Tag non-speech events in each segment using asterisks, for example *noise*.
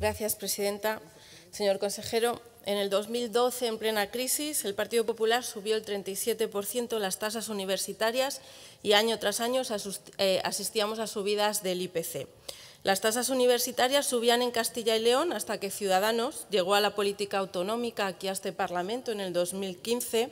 Gracias, presidenta. Señor consejero, en el 2012, en plena crisis, el Partido Popular subió el 37% las tasas universitarias y año tras año eh, asistíamos a subidas del IPC. Las tasas universitarias subían en Castilla y León hasta que Ciudadanos llegó a la política autonómica aquí a este Parlamento en el 2015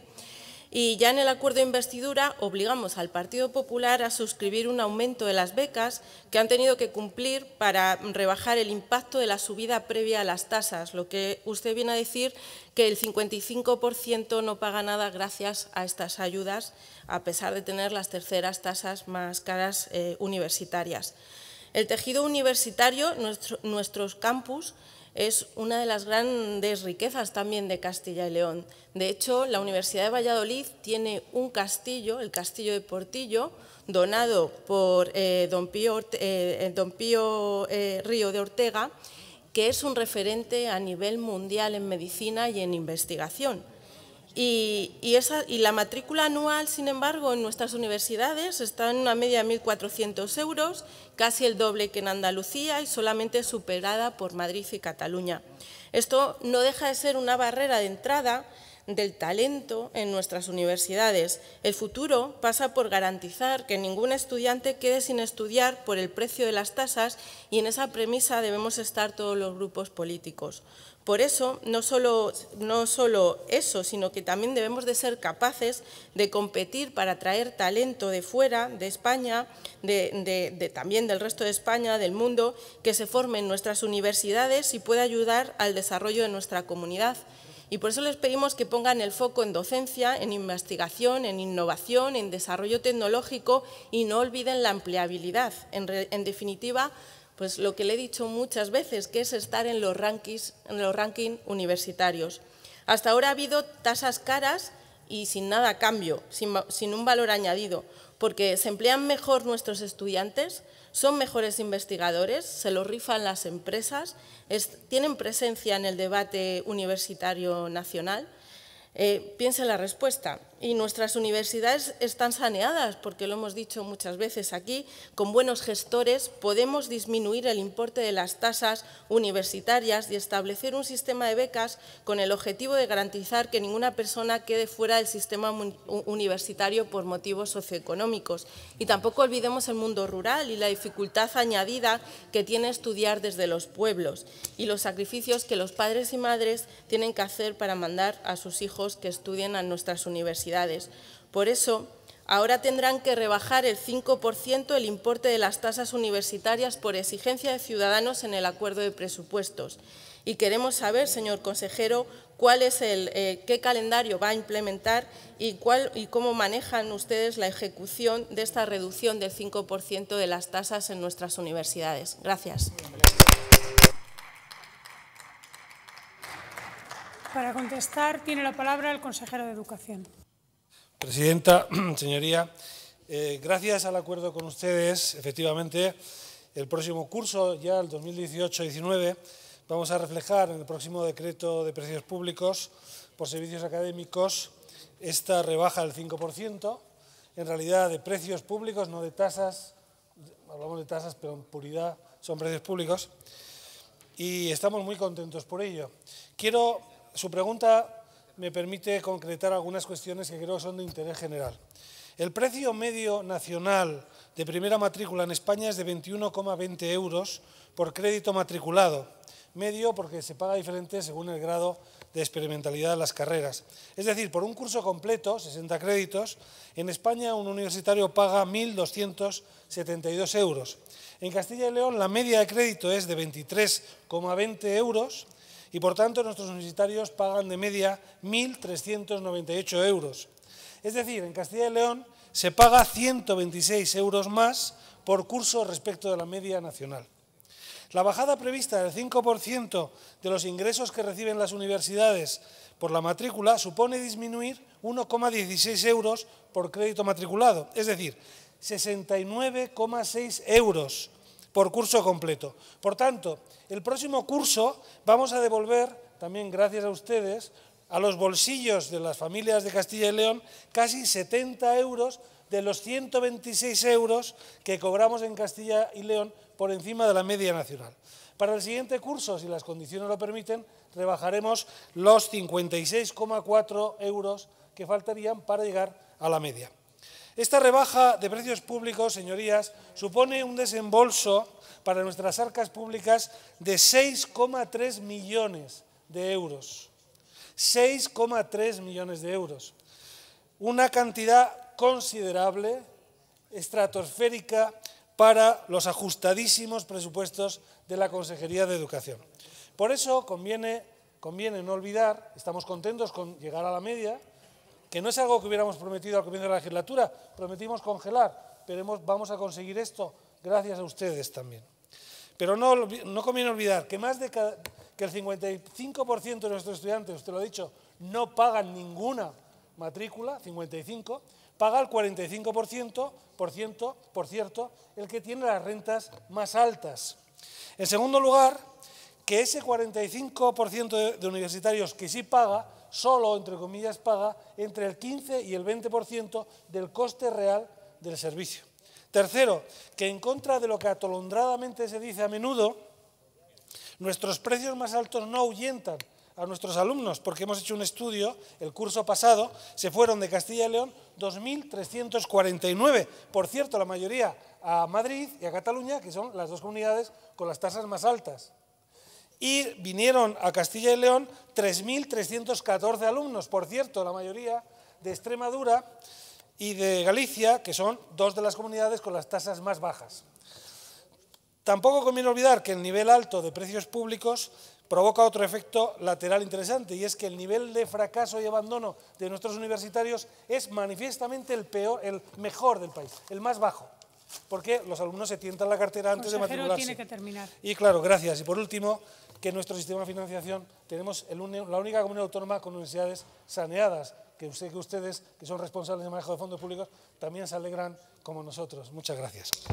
y ya en el acuerdo de investidura obligamos al Partido Popular a suscribir un aumento de las becas que han tenido que cumplir para rebajar el impacto de la subida previa a las tasas, lo que usted viene a decir que el 55% no paga nada gracias a estas ayudas, a pesar de tener las terceras tasas más caras eh, universitarias. El tejido universitario, nuestros campus, es una de las grandes riquezas también de Castilla y León. De hecho, la Universidad de Valladolid tiene un castillo, el Castillo de Portillo, donado por eh, don Pío, eh, eh, Río de Ortega, que es un referente a nivel mundial en medicina y en investigación. Y, la matrícula anual, sin embargo, en nuestras universidades está en una media de 1.400 euros, casi el doble que en Andalucía y solamente superada por Madrid y Cataluña. Esto no deja de ser una barrera de entrada del talento en nuestras universidades. El futuro pasa por garantizar que ningún estudiante quede sin estudiar por el precio de las tasas y en esa premisa debemos estar todos los grupos políticos. Por eso, no solo, eso, sino que también debemos de ser capaces de competir para traer talento de fuera, de España, de, también del resto de España, del mundo, que se forme en nuestras universidades y pueda ayudar al desarrollo de nuestra comunidad. Y por eso les pedimos que pongan el foco en docencia, en investigación, en innovación, en desarrollo tecnológico y no olviden la empleabilidad. en, en definitiva, pues lo que le he dicho muchas veces, que es estar en los rankings, en los universitarios. Hasta ahora ha habido tasas caras y sin nada cambio, sin, un valor añadido, porque se emplean mejor nuestros estudiantes, son mejores investigadores, se los rifan las empresas, tienen presencia en el debate universitario nacional Piense eh, piensa en la respuesta. Y nuestras universidades están saneadas, porque lo hemos dicho muchas veces aquí, con buenos gestores podemos disminuir el importe de las tasas universitarias y establecer un sistema de becas con el objetivo de garantizar que ninguna persona quede fuera del sistema universitario por motivos socioeconómicos. Y tampoco olvidemos el mundo rural y la dificultad añadida que tiene estudiar desde los pueblos y los sacrificios que los padres y madres tienen que hacer para mandar a sus hijos que estudien en nuestras universidades. Por eso, ahora tendrán que rebajar el 5% el importe de las tasas universitarias por exigencia de Ciudadanos en el acuerdo de presupuestos. Y queremos saber, señor consejero, cuál es el, eh, qué calendario va a implementar y cómo manejan ustedes la ejecución de esta reducción del 5% de las tasas en nuestras universidades. Gracias. Para contestar tiene la palabra el consejero de Educación. Presidenta, *clears throat* señoría, eh, gracias al acuerdo con ustedes, efectivamente, el próximo curso, ya el 2018-19, vamos a reflejar en el próximo decreto de precios públicos por servicios académicos esta rebaja del 5%, en realidad de precios públicos, no de tasas, hablamos de tasas, pero en puridad son precios públicos, y estamos muy contentos por ello. Quiero su pregunta me permite concretar algunas cuestiones que creo son de interés general. El precio medio nacional de primera matrícula en España es de 21,20 euros por crédito matriculado, medio porque se paga diferente según el grado de experimentalidad de las carreras. Es decir, por un curso completo, 60 créditos, en España un universitario paga 1.272 euros. En Castilla y León la media de crédito es de 23,20 euros y por tanto nuestros universitarios pagan de media 1.398 euros. Es decir, en Castilla y León se paga 126 euros más por curso respecto de la media nacional. La bajada prevista del 5% de los ingresos que reciben las universidades por la matrícula supone disminuir 1,16 euros por crédito matriculado, es decir, 69,6 euros por curso completo. Por tanto, el próximo curso vamos a devolver, también gracias a ustedes, a los bolsillos de las familias de Castilla y León casi 70 euros de los 126 euros que cobramos en Castilla y León por encima de la media nacional. Para el siguiente curso, si las condiciones lo permiten, rebajaremos los 56,4 euros que faltarían para llegar a la media. Esta rebaja de precios públicos, señorías, supone un desembolso para nuestras arcas públicas de 6,3 millones de euros. 6,3 millones de euros. Una cantidad considerable, estratosférica, para los ajustadísimos presupuestos de la Consejería de Educación. Por eso conviene, conviene no olvidar, estamos contentos con llegar a la media, que no es algo que hubiéramos prometido al comienzo de la legislatura, prometimos congelar, pero vamos a conseguir esto gracias a ustedes también. Pero no, conviene olvidar que más de que el 55% de nuestros estudiantes, usted lo ha dicho, no pagan ninguna matrícula, 55, paga el 45%, por, ciento, por cierto, el que tiene las rentas más altas. En segundo lugar, que ese 45% de universitarios que sí paga solo, entre comillas, paga entre el 15 y el 20% del coste real del servicio. Tercero, que en contra de lo que atolondradamente se dice a menudo, nuestros precios más altos no ahuyentan a nuestros alumnos, porque hemos hecho un estudio, el curso pasado, se fueron de Castilla y León 2.349, por cierto, la mayoría a Madrid y a Cataluña, que son las dos comunidades con las tasas más altas y vinieron a Castilla y León 3.314 alumnos, por cierto, la mayoría de Extremadura y de Galicia, que son dos de las comunidades con las tasas más bajas. Tampoco conviene olvidar que el nivel alto de precios públicos provoca otro efecto lateral interesante, y es que el nivel de fracaso y abandono de nuestros universitarios es manifiestamente el, peor, el mejor del país, el más bajo porque los alumnos se tientan la cartera antes de matricularse. Y claro, gracias. Y por último, que en nuestro sistema de financiación tenemos la única comunidad autónoma con universidades saneadas, que, sé que ustedes, que son responsables de manejo de fondos públicos, también se alegran como nosotros. Muchas gracias.